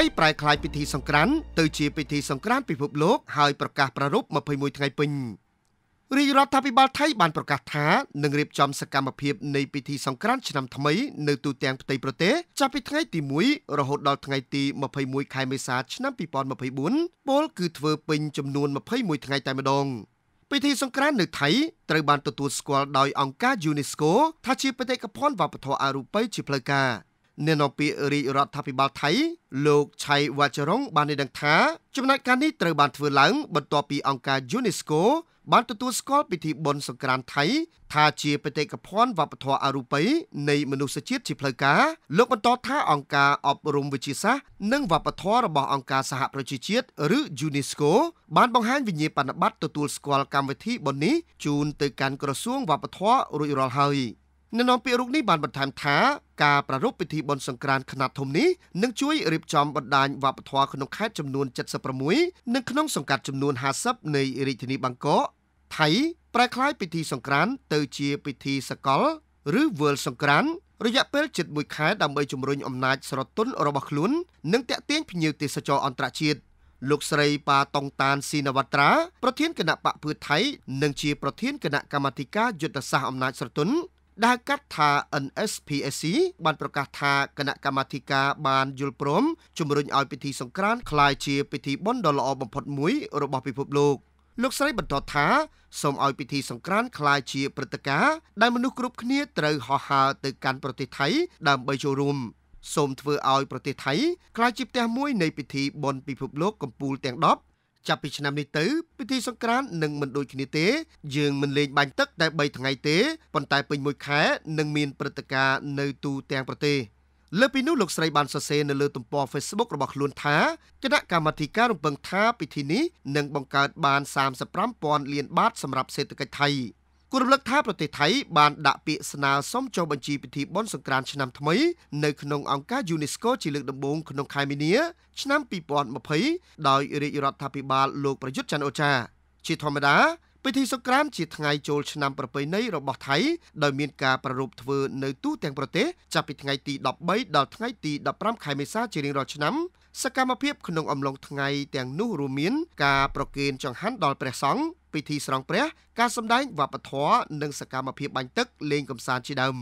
ថៃប្រែក្លាយពិធីសង្ក្រាន្តទៅជា ពិធីសង្ក្រាន្តពិភពលោក ហើយប្រកាសប្រារព្ធ21ថ្ងៃពេញរាជរដ្ឋាភិបាលថៃបានប្រកាសថានឹងរៀបចំសកម្មភាពនៃពិធីសង្ក្រាន្តឆ្នាំថ្មីនៅទូទាំងផ្ទៃប្រទេសចាប់ពីថ្ងៃទី1រហូតដល់ថ្ងៃទី21ខែមេសាឆ្នាំ2024ពលគឺធ្វើពេញចំនួន21ថ្ងៃតែម្ដងពិធីសង្ក្រាន្តនៅថៃត្រូវបានទទួលស្គាល់ដោយអង្គការ UNESCO ថាជាបេតិកភណ្ឌវប្បធម៌អរូបីជាផ្លូវការ។អ្នកនាំពាក្យរាជរដ្ឋាភិបាលថៃលោកឆៃវ៉ាចរុងបានឲ្យដឹងថាចំណាត់ការនេះត្រូវបានធ្វើឡើងបន្ទាប់ពីអង្គការ UNESCO បានទទួលស្គាល់ពិធីបុណ្យសង្ក្រាន្តថៃថាជាបេតិកភណ្ឌវប្បធម៌អរូបីនៃមនុស្សជាតិជាផ្លូវការលោកបន្តថាអង្គការអប់រំវិទ្យាសាស្ត្រនិងវប្បធម៌របស់អង្គការសហប្រជាជាតិឬ UNESCO បានបង្ហាញវិញ្ញាបនបត្រទទួលស្គាល់កម្មវិធីបុណ្យនេះជូនទៅកាន់ក្រសួងវប្បធម៌រួចរាល់ហើយ។អ្នកនាំពាក្យរូបនេះបានបន្ថែមថាការប្រារព្ធពិធីបុណ្យសង្ក្រាន្តខ្នាតធំនេះនឹងជួយរៀបចំបណ្ដាញវប្បធម៌ក្នុងខេត្តចំនួន76និងក្នុងសង្កាត់ចំនួន50នៃរាជធានីបាងកកថៃប្រែក្លាយពិធីសង្ក្រាន្តទៅជាពិធីសកលឬ World សង្ក្រាន្តរយៈពេលជិត1ខែដើម្បីជំរុញអំណាចស្រទន់របស់ខ្លួននិងតាក់ទាញភ្ញៀវទេសចរអន្តរជាតិលោកស្រីប៉ាតុងតានស៊ីនវត្រាប្រធានគណៈបកភឿថៃនិងជាប្រធានគណៈកម្មាធិការយុទ្ធសាស្ត្រអំណាចស្រទន់ដែលកាត់ថា NSPSC បានប្រកាសថាគណៈកម្មាធិការបានយល់ព្រមជំរុញឲ្យពិធីសង្ក្រាន្តក្លាយជាពិធីបុណ្យដ៏ល្អបំផុតមួយរបស់ពិភពលោកលោកស្រីបន្តថាសូមឲ្យពិធីសង្ក្រាន្តក្លាយជាព្រឹត្តិការណ៍ដែលមនុស្សគ្រប់គ្នាត្រូវហោះហើរទៅកាន់ប្រទេសថៃដើម្បីចូលរួមសូមធ្វើឲ្យប្រទេសថៃក្លាយជាផ្ទះមួយនៃពិធីបុណ្យពិភពលោកកំពូលទាំង10ចាប់ពីឆ្នាំនេះទៅពិធីសង្ក្រាន្តនឹងមិនដូចគ្នាទេយើងមិនលេងបាញ់ទឹកតែ3ថ្ងៃទេប៉ុន្តែពេញមួយខែនឹងមានព្រឹត្តិការណ៍នៅទូទាំងប្រទេសលើពីនោះលោកស្រីបានសរសេរនៅលើទំព័រ Facebook របស់ខ្លួនថាគណៈកម្មាធិការរំពឹងថាពិធីនេះនឹងបង្កើតបាន35,000លានបាតសម្រាប់សេដ្ឋកិច្ចថៃគូរំលឹកថាប្រទេសថៃ បានដាក់ពាក្យស្នើសុំចុះបញ្ជីពិធីបុណ្យសង្ក្រាន្តឆ្នាំថ្មីនៅក្នុងអង្គការ UNESCO ជាលើកដំបូងក្នុងខែមីនា ឆ្នាំ2020ដោយរាជរដ្ឋាភិបាលលោកប្រយុទ្ធច័ន្ទអូចា ជាធម្មតា ពិធីសង្ក្រាន្តជាថ្ងៃចូល ឆ្នាំប្រពៃណីរបស់ថៃដោយមានការប្រារព្ធធ្វើនៅទូទាំងប្រទេសចាប់ពីថ្ងៃទី13ដល់ថ្ងៃទី15ខែមេសាជារៀងរាល់ឆ្នាំសកម្មភាពក្នុងអំឡុងថ្ងៃទាំងនោះរួមមាន ការប្រគេនចង្ហាន់ដល់ព្រះសង្ឃពិធីស្រង់ព្រះ ការសម្ដែងវប្បធម៌និងសកម្មភាព បាញ់ទឹកលេងកម្សាន្តជាដើម